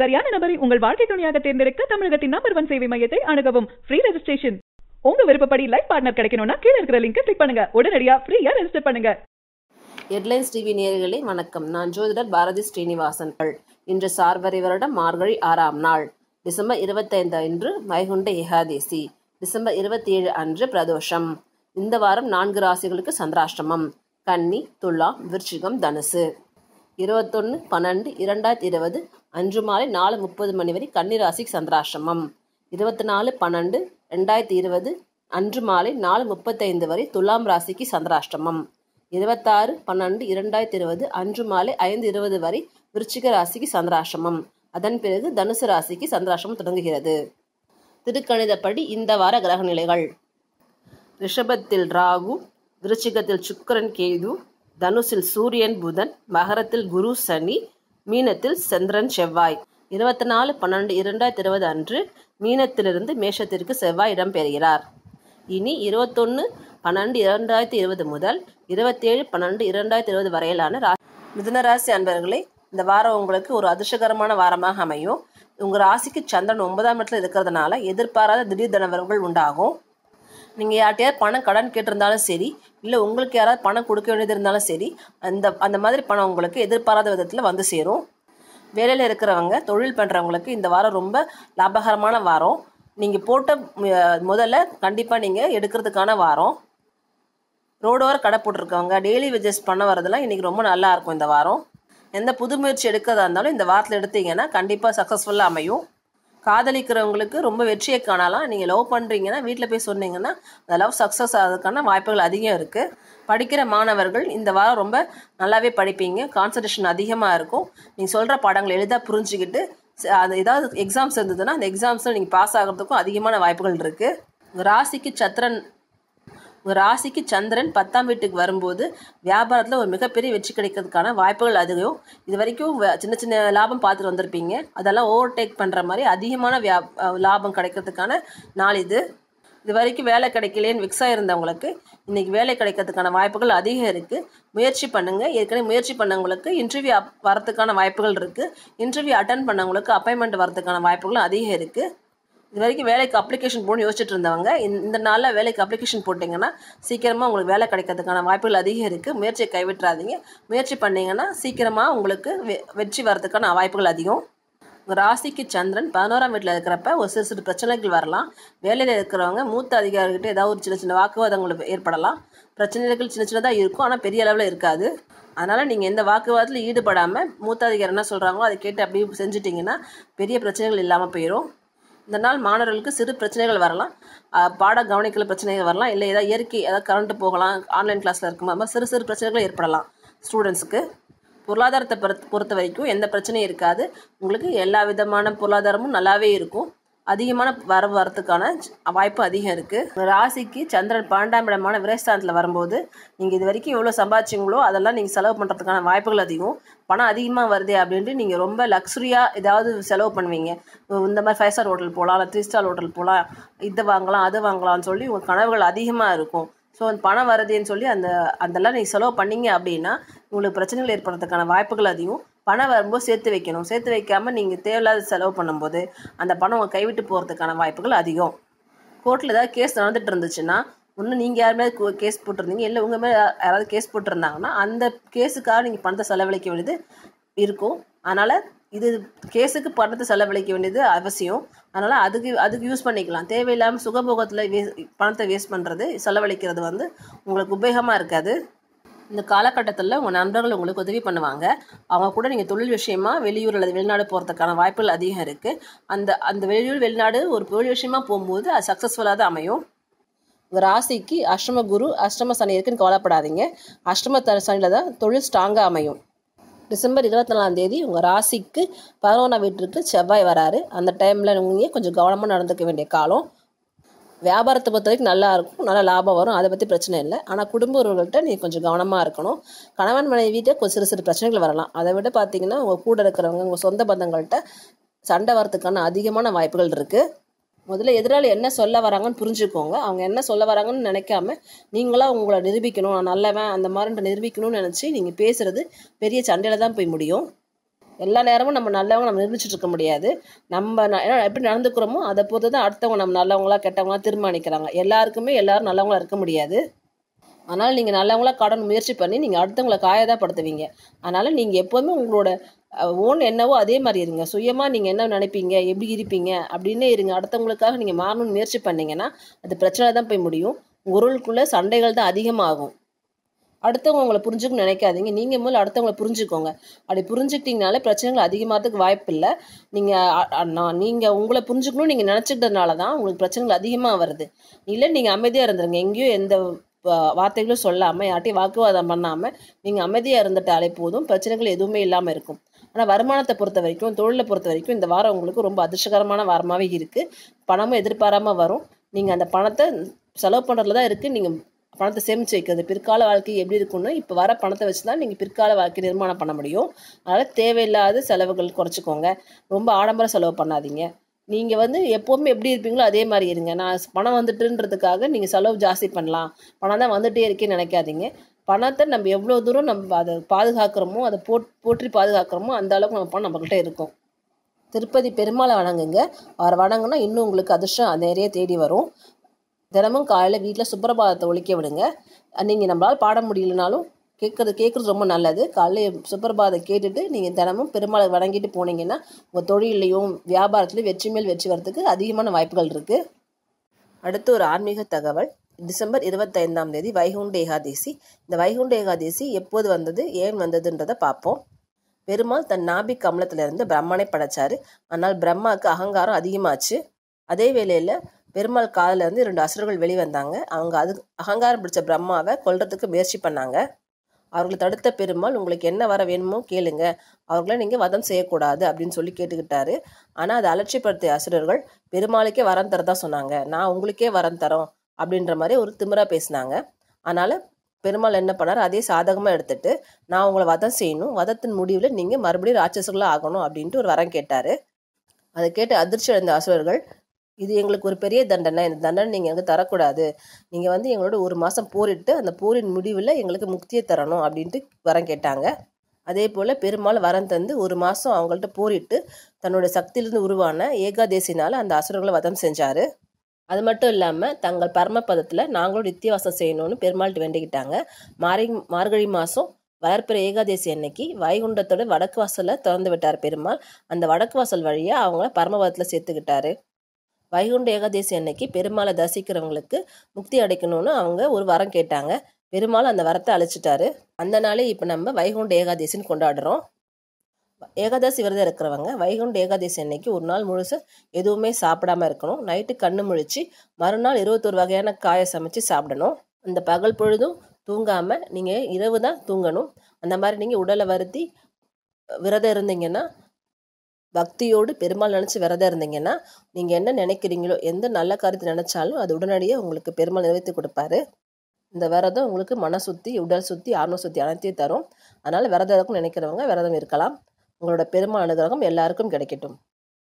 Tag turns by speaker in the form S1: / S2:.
S1: சரியான நபரை உங்கள் வாழ்க்கை துணையாக தேர்ந்தெடுக்க தமிழகத்தின் நம்பர் ஒன் சேவை மையத்தை அணுகவும் ஃப்ரீ ரெஜிஸ்ட்ரேஷன் உங்க விருப்பப்படி லைஃப் பார்ட்னர் கிடைக்கணும்னா கீழே இருக்கிற லிங்க் கிளிக் பண்ணுங்க உடனடியா ஃப்ரீயா ரெஜிஸ்டர் பண்ணுங்க ஹெட்லைன்ஸ் டிவி நேர்களை வணக்கம் நான் ஜோதிடர் பாரதி ஸ்ரீனிவாசன்கள் இன்று சார்வரி வருடம் மார்கழி ஆறாம் நாள் டிசம்பர் இருபத்தைந்து அன்று வைகுண்ட ஏகாதேசி டிசம்பர் இருபத்தி ஏழு அன்று பிரதோஷம் இந்த வாரம் நான்கு ராசிகளுக்கு சந்திராஷ்டமம் கன்னி துலா விருச்சிகம் தனுசு இருபத்தொன்று பன்னெண்டு இரண்டாயிரத்தி இருபது அன்று மாலை நாலு முப்பது மணி வரை கன்னிராசி சந்திராசிரமம் இருபத்தி நாலு பன்னெண்டு ரெண்டாயிரத்தி இருபது அன்று மாலை நாலு முப்பத்தைந்து வரை துலாம் ராசிக்கு சந்திராஷ்டிரமம் இருபத்தாறு பன்னெண்டு இரண்டாயிரத்தி இருபது அன்று மாலை ஐந்து இருபது வரை விருச்சிக ராசிக்கு சந்திராஷ்டிரமம் அதன் பிறகு தனுசு ராசிக்கு சந்திராஷ்டிரமம் தொடங்குகிறது திருக்கணிதப்படி இந்த வார கிரக நிலைகள் ரிஷபத்தில் ராகு விருச்சிகத்தில் சுக்கரன் கேது தனுசில் சூரியன் புதன் மகரத்தில் குரு சனி மீனத்தில் சந்திரன் செவ்வாய் இருபத்தி நாலு பன்னெண்டு இரண்டாயிரத்தி இருபது அன்று மீனத்திலிருந்து மேஷத்திற்கு செவ்வாய் இடம்பெறுகிறார் இனி இருபத்தொன்று பன்னெண்டு இரண்டாயிரத்தி இருபது முதல் இருபத்தேழு பன்னெண்டு இரண்டாயிரத்தி இருபது வரையிலான ரா மிதுனராசி அன்பர்களை இந்த வாரம் உங்களுக்கு ஒரு அதிர்ஷ்டகரமான வாரமாக அமையும் உங்கள் ராசிக்கு சந்திரன் ஒன்பதாம் இடத்துல இருக்கிறதுனால எதிர்பாராத திடீர் தனவர்கள் உண்டாகும் நீங்கள் யார்கிட்டயாவது பணம் கடன் கேட்டிருந்தாலும் சரி இல்லை உங்களுக்கு யாராவது பணம் கொடுக்க வேண்டியது இருந்தாலும் சரி அந்த அந்த மாதிரி பணம் உங்களுக்கு எதிர்பாராத விதத்தில் வந்து சேரும் வேலையில் இருக்கிறவங்க தொழில் பண்ணுறவங்களுக்கு இந்த வாரம் ரொம்ப லாபகரமான வாரம் நீங்கள் போட்ட முதல்ல கண்டிப்பாக நீங்கள் எடுக்கிறதுக்கான வாரம் ரோடோர கடை போட்டிருக்கவங்க டெய்லி வேஜஸ் பண்ண வரதெல்லாம் இன்றைக்கி ரொம்ப நல்லா இருக்கும் இந்த வாரம் எந்த புது முயற்சி எடுக்கிறதா இருந்தாலும் இந்த வாரத்தில் எடுத்தீங்கன்னா கண்டிப்பாக சக்ஸஸ்ஃபுல்லாக அமையும் காதலிக்கிறவங்களுக்கு ரொம்ப வெற்றியை காணலாம் நீங்கள் லவ் பண்ணுறீங்கன்னா வீட்டில் போய் சொன்னீங்கன்னா அந்த லவ் சக்ஸஸ் ஆகிறதுக்கான வாய்ப்புகள் அதிகம் இருக்குது படிக்கிற மாணவர்கள் இந்த வாரம் ரொம்ப நல்லாவே படிப்பீங்க கான்சன்ட்ரேஷன் அதிகமாக இருக்கும் நீங்கள் சொல்கிற பாடங்கள் எளிதாக புரிஞ்சுக்கிட்டு அது ஏதாவது எக்ஸாம்ஸ் இருந்ததுன்னா அந்த எக்ஸாம்ஸில் நீங்கள் பாஸ் ஆகிறதுக்கும் அதிகமான வாய்ப்புகள் இருக்குது ராசிக்கு சத்திரன் உங்கள் ராசிக்கு சந்திரன் பத்தாம் வீட்டுக்கு வரும்போது வியாபாரத்தில் ஒரு மிகப்பெரிய வெற்றி கிடைக்கிறதுக்கான வாய்ப்புகள் அதிகம் இது வரைக்கும் சின்ன சின்ன லாபம் பார்த்துட்டு வந்திருப்பீங்க அதெல்லாம் ஓவர்டேக் பண்ணுற மாதிரி அதிகமான வியா லாபம் கிடைக்கிறதுக்கான நாள் இது இது வரைக்கும் வேலை கிடைக்கலேன்னு விக்ஸாக இருந்தவங்களுக்கு இன்றைக்கி வேலை கிடைக்கிறதுக்கான வாய்ப்புகள் அதிகம் இருக்குது முயற்சி பண்ணுங்கள் ஏற்கனவே முயற்சி பண்ணவங்களுக்கு இன்டர்வியூ வரத்துக்கான வாய்ப்புகள் இருக்குது இன்டர்வியூ அட்டன் பண்ணவங்களுக்கு அப்பாயின்மெண்ட் வரதுக்கான வாய்ப்புகளும் அதிகம் இருக்குது இது வரைக்கும் வேலைக்கு அப்ளிகேஷன் போடணும்னு யோசிச்சுட்டு இருந்தவங்க இந்த நாளில் வேலைக்கு அப்ளிகேஷன் போட்டிங்கன்னா சீக்கிரமாக உங்களுக்கு வேலை கிடைக்கிறதுக்கான வாய்ப்புகள் அதிகம் இருக்குது முயற்சியை கைவிட்டுறாதீங்க முயற்சி பண்ணிங்கன்னா சீக்கிரமாக உங்களுக்கு வெற்றி வர்றதுக்கான வாய்ப்புகள் அதிகம் ராசிக்கு சந்திரன் பதினோராம் வீட்டில் இருக்கிறப்ப ஒரு சிறு சிறு பிரச்சனைகள் வரலாம் வேலையில் இருக்கிறவங்க மூத்த அதிகாரிகிட்ட ஏதாவது ஒரு சின்ன சின்ன வாக்குவாதங்கள் ஏற்படலாம் பிரச்சனைகள் சின்ன சின்னதாக இருக்கும் ஆனால் பெரிய அளவில் இருக்காது அதனால் நீங்கள் எந்த வாக்குவாதத்தில் ஈடுபடாமல் மூத்த அதிகாரி என்ன சொல்கிறாங்களோ அதை கேட்டு அப்படியே செஞ்சுட்டிங்கன்னா பெரிய பிரச்சனைகள் இல்லாமல் போயிடும் இந்த நாள் மாணவர்களுக்கு சிறு பிரச்சனைகள் வரலாம் பாட கவனிக்கல பிரச்சனைகள் வரலாம் இல்லை ஏதாவது இயற்கை ஏதாவது கரண்ட்டு போகலாம் ஆன்லைன் கிளாஸில் இருக்கும் அது மாதிரி சிறு சிறு பிரச்சனைகள் ஏற்படலாம் ஸ்டூடெண்ட்ஸுக்கு பொருளாதாரத்தை பொறுத்த வரைக்கும் எந்த பிரச்சனையும் இருக்காது உங்களுக்கு எல்லா விதமான பொருளாதாரமும் நல்லாவே இருக்கும் அதிகமான வரவு வரத்துக்கான வாய்ப்பு அதிகம் இருக்குது ராசிக்கு சந்திரன் பன்னெண்டாம் இடமான விரைஸ்தானத்தில் வரும்போது நீங்கள் இது வரைக்கும் எவ்வளோ சம்பாதிச்சிங்களோ அதெல்லாம் நீங்கள் செலவு பண்ணுறதுக்கான வாய்ப்புகள் அதிகம் பணம் அதிகமாக வருது அப்படின்ட்டு நீங்கள் ரொம்ப லக்ஸுரியாக ஏதாவது செலவு பண்ணுவீங்க இந்த மாதிரி ஃபைவ் ஸ்டார் ஹோட்டல் போகலாம் இல்லை த்ரீ ஸ்டார் ஹோட்டல் போகலாம் இதை வாங்கலாம் அது வாங்கலாம்னு சொல்லி உங்கள் கனவுகள் அதிகமாக இருக்கும் ஸோ அந்த பணம் வருதுன்னு சொல்லி அந்த அதெல்லாம் நீங்கள் செலவு பண்ணீங்க அப்படின்னா உங்களுக்கு பிரச்சனைகள் ஏற்படுறதுக்கான வாய்ப்புகள் அதிகம் பணம் வரும்போது சேர்த்து வைக்கணும் சேர்த்து வைக்காமல் நீங்கள் தேவையில்லாத செலவு பண்ணும்போது அந்த பணம் கைவிட்டு போகிறதுக்கான வாய்ப்புகள் அதிகம் கோர்ட்டில் ஏதாவது கேஸ் நடந்துகிட்டு இருந்துச்சுன்னா ஒன்று நீங்கள் யார் கேஸ் போட்டிருந்தீங்க இல்லை உங்கள் மேலே யாராவது கேஸ் போட்டிருந்தாங்கன்னா அந்த கேஸுக்காக நீங்கள் பணத்தை செலவழிக்க வேண்டியது இருக்கும் அதனால் இது கேஸுக்கு பணத்தை செலவழிக்க வேண்டியது அவசியம் அதனால் அதுக்கு அதுக்கு யூஸ் பண்ணிக்கலாம் தேவையில்லாமல் சுகபோகத்தில் வே பணத்தை வேஸ்ட் பண்ணுறது செலவழிக்கிறது வந்து உங்களுக்கு உபயோகமாக இருக்காது இந்த காலகட்டத்தில் உங்கள் நண்பர்கள் உங்களுக்கு உதவி பண்ணுவாங்க அவங்க கூட நீங்கள் தொழில் விஷயமா வெளியூர் அல்லது வெளிநாடு போகிறதுக்கான வாய்ப்புகள் அதிகம் இருக்குது அந்த அந்த வெளியூர் வெளிநாடு ஒரு தொழில் விஷயமாக போகும்போது அது சக்ஸஸ்ஃபுல்லாக தான் அமையும் உங்கள் ராசிக்கு அஷ்டம குரு அஷ்டம சனி இருக்குன்னு கவலைப்படாதீங்க அஷ்டம சனியில் தான் தொழில் ஸ்ட்ராங்காக அமையும் டிசம்பர் இருபத்தி நாலாம் தேதி உங்கள் ராசிக்கு பதினொன்றாம் வீட்டிற்கு செவ்வாய் வராரு அந்த டைமில் நீங்கள் கொஞ்சம் கவனமாக நடந்துக்க வேண்டிய காலம் வியாபாரத்தை பொறுத்த வரைக்கும் நல்லா இருக்கும் நல்லா லாபம் வரும் அதை பற்றி பிரச்சனை இல்லை ஆனால் குடும்ப உறவுகள்கிட்ட நீ கொஞ்சம் கவனமாக இருக்கணும் கணவன் வீட்டை கொஞ்சம் சிறு சிறு பிரச்சனைகள் வரலாம் அதை விட பார்த்தீங்கன்னா உங்கள் கூட இருக்கிறவங்க உங்கள் சொந்த பந்தங்கள்கிட்ட சண்டை வரத்துக்கான அதிகமான வாய்ப்புகள் இருக்குது முதல்ல எதிராளி என்ன சொல்ல வராங்கன்னு புரிஞ்சுக்கோங்க அவங்க என்ன சொல்ல வராங்கன்னு நினைக்காம நீங்களாக உங்களை நிரூபிக்கணும் நான் நல்லவன் அந்த மாதிரி நிரூபிக்கணும்னு நினச்சி நீங்கள் பேசுகிறது பெரிய சண்டையில் தான் போய் முடியும் எல்லா நேரமும் நம்ம நல்லவங்க நம்ம நிர்ணயிச்சுட்டு இருக்க முடியாது நம்ம எப்படி நடந்துக்கிறோமோ அதை பொறுத்து தான் அடுத்தவங்க நம்ம நல்லவங்களா கெட்டவங்களா தீர்மானிக்கிறாங்க எல்லாருக்குமே எல்லாரும் நல்லவங்களா இருக்க முடியாது அதனால் நீங்கள் நல்லவங்களா கடன் முயற்சி பண்ணி நீங்கள் அடுத்தவங்களை படுத்துவீங்க அதனால் நீங்கள் எப்போதுமே உங்களோட ஓன் என்னவோ அதே மாதிரி இருங்க சுயமாக நீங்கள் என்ன நினைப்பீங்க எப்படி இருப்பீங்க அப்படின்னே இருங்க அடுத்தவங்களுக்காக நீங்கள் மாறணும்னு முயற்சி பண்ணீங்கன்னா அது பிரச்சனை தான் போய் முடியும் உங்களுக்குள்ளே சண்டைகள் தான் அதிகமாகும் அடுத்தவங்க உங்களை புரிஞ்சுக்கணும்னு நினைக்காதீங்க நீங்கள் முதல்ல அடுத்தவங்களை புரிஞ்சுக்கோங்க அப்படி புரிஞ்சுக்கிட்டிங்கனாலே பிரச்சனைகள் அதிகமாகிறதுக்கு வாய்ப்பு இல்லை நீங்கள் நான் நீங்கள் உங்களை புரிஞ்சுக்கணும்னு நீங்கள் நினச்சிக்கிட்டதுனால தான் உங்களுக்கு பிரச்சனைகள் அதிகமாக வருது இல்லை நீங்கள் அமைதியாக இருந்துருங்க எங்கேயும் எந்த வார்த்தைகளும் சொல்லாமல் யார்ட்டையும் வாக்குவாதம் பண்ணாமல் நீங்கள் அமைதியாக இருந்துட்டாலே போதும் பிரச்சனைகள் எதுவுமே இல்லாமல் இருக்கும் ஆனால் வருமானத்தை பொறுத்த வரைக்கும் தொழிலை பொறுத்த வரைக்கும் இந்த வாரம் உங்களுக்கு ரொம்ப அதிர்ஷ்டகரமான வாரமாகவே இருக்குது பணமும் எதிர்பாராமல் வரும் நீங்கள் அந்த பணத்தை செலவு பண்ணுறதுல தான் இருக்குது நீங்கள் பணத்தை சேமித்து வைக்கிறது பிற்கால வாழ்க்கை எப்படி இருக்கும்னு இப்போ வர பணத்தை வச்சு தான் நீங்கள் பிற்கால வாழ்க்கை நிர்மாணம் பண்ண முடியும் அதனால் தேவையில்லாத செலவுகள் குறைச்சிக்கோங்க ரொம்ப ஆடம்பர செலவு பண்ணாதீங்க நீங்கள் வந்து எப்போவுமே எப்படி இருப்பீங்களோ அதே மாதிரி இருங்க நான் பணம் வந்துட்டுன்றதுக்காக நீங்கள் செலவு ஜாஸ்தி பண்ணலாம் பணம் தான் வந்துகிட்டே இருக்கேன்னு நினைக்காதீங்க பணத்தை நம்ம எவ்வளோ தூரம் நம்ம அதை பாதுகாக்கிறோமோ அதை போட் போற்றி பாதுகாக்கிறோமோ அந்த அளவுக்கு நம்ம பணம் நம்மக்கிட்ட இருக்கும் திருப்பதி பெருமாளை வணங்குங்க அவர் வணங்குனா இன்னும் உங்களுக்கு அதிர்ஷ்டம் நிறைய தேடி வரும் தினமும் காலையில் வீட்டில் சுப்பிரபாதத்தை ஒழிக்க விடுங்க நீங்கள் நம்மளால் பாட முடியலனாலும் கேட்குறது கேட்குறது ரொம்ப நல்லது காலையில் சுப்பிரபாதை கேட்டுட்டு நீங்கள் தினமும் பெருமாளை வணங்கிட்டு போனீங்கன்னா உங்கள் தொழிலையும் வியாபாரத்துலையும் வெற்றி மேல் வெற்றி வரத்துக்கு அதிகமான வாய்ப்புகள் இருக்குது அடுத்து ஒரு ஆன்மீக தகவல் டிசம்பர் இருபத்தைந்தாம் தேதி வைகுண்ட ஏகாதேசி இந்த வைகுண்ட ஏகாதேசி எப்போது வந்தது ஏன் வந்ததுன்றதை பார்ப்போம் பெருமாள் தன் நாபி கமலத்திலிருந்து பிரம்மனை படைச்சார் ஆனால் பிரம்மாவுக்கு அகங்காரம் அதிகமாச்சு அதே வேளையில் பெருமாள் காதில் இருந்து இரண்டு அசுரர்கள் வெளிவந்தாங்க அவங்க அது அகங்காரம் பிடிச்ச பிரம்மாவை கொல்றதுக்கு முயற்சி பண்ணாங்க அவர்களை தடுத்த பெருமாள் உங்களுக்கு என்ன வர வேணுமோ கேளுங்க அவர்களை நீங்கள் வதம் செய்யக்கூடாது அப்படின்னு சொல்லி கேட்டுக்கிட்டாரு ஆனால் அதை அலட்சிப்படுத்திய அசுரர்கள் பெருமாளுக்கே வரம் தரதான் சொன்னாங்க நான் உங்களுக்கே வரம் தரோம் அப்படின்ற மாதிரி ஒரு திமிராக பேசினாங்க அதனால் பெருமாள் என்ன பண்ணார் அதே சாதகமாக எடுத்துட்டு நான் உங்களை வதம் செய்யணும் வதத்தின் முடிவில் நீங்கள் மறுபடியும் ராட்சஸர்களாக ஆகணும் அப்படின்ட்டு ஒரு வரம் கேட்டார் அதை கேட்டு அதிர்ச்சி அடைந்த அசுரர்கள் இது எங்களுக்கு ஒரு பெரிய தண்டனை இந்த தண்டனை நீங்கள் எங்களுக்கு தரக்கூடாது நீங்கள் வந்து எங்களோட ஒரு மாதம் போரிட்டு அந்த போரின் முடிவில் எங்களுக்கு முக்தியை தரணும் அப்படின்ட்டு வரம் கேட்டாங்க அதே போல் பெருமாள் வரம் தந்து ஒரு மாதம் அவங்கள்ட்ட போரிட்டு தன்னுடைய சக்தியிலிருந்து உருவான ஏகாதேசினால் அந்த அசுரங்களை வதம் செஞ்சார் அது மட்டும் இல்லாமல் தங்கள் பரமபதத்தில் நாங்களும் நித்தியவாசம் செய்யணும்னு பெருமாள்கிட்ட வேண்டிக்கிட்டாங்க மாரி மார்கழி மாதம் வளர்ப்பிற ஏகாதேசி அன்னைக்கு வைகுண்டத்தோட வடக்கு வாசலில் திறந்து விட்டார் பெருமாள் அந்த வடக்கு வாசல் வழியாக அவங்கள பரமபதத்தில் சேர்த்துக்கிட்டாரு வைகுண்ட ஏகாதசி அன்னைக்கு பெருமாளை தசிக்கிறவங்களுக்கு முக்தி அடைக்கணும்னு அவங்க ஒரு வரம் கேட்டாங்க பெருமாள் அந்த வரத்தை அழிச்சிட்டாரு அந்த நாளே இப்போ நம்ம வைகுண்ட ஏகாதசின்னு கொண்டாடுறோம் ஏகாதசி விரதம் இருக்கிறவங்க வைகுண்ட ஏகாதசி அன்னைக்கு ஒரு நாள் முழுசு எதுவுமே சாப்பிடாம இருக்கணும் நைட்டு கண்ணு முழிச்சு மறுநாள் இருபத்தொரு வகையான காயை சமைச்சு சாப்பிடணும் அந்த பகல் பொழுதும் தூங்காமல் நீங்கள் இரவு தான் தூங்கணும் அந்த மாதிரி நீங்கள் உடலை வருத்தி விரதம் இருந்தீங்கன்னா பக்தியோடு பெருமாள் நினச்சி விரதம் இருந்தீங்கன்னா நீங்கள் என்ன நினைக்கிறீங்களோ எந்த நல்ல காரியத்தை நினச்சாலும் அது உடனடியாக உங்களுக்கு பெருமாள் நிறைவேற்றி கொடுப்பாரு இந்த விரதம் உங்களுக்கு மன சுத்தி உடல் சுத்தி ஆர்வ சுத்தி அனைத்தையும் தரும் அதனால் விரதம் நினைக்கிறவங்க விரதம் இருக்கலாம் உங்களோட பெருமாள் அனுகிரகம் எல்லாருக்கும் கிடைக்கட்டும்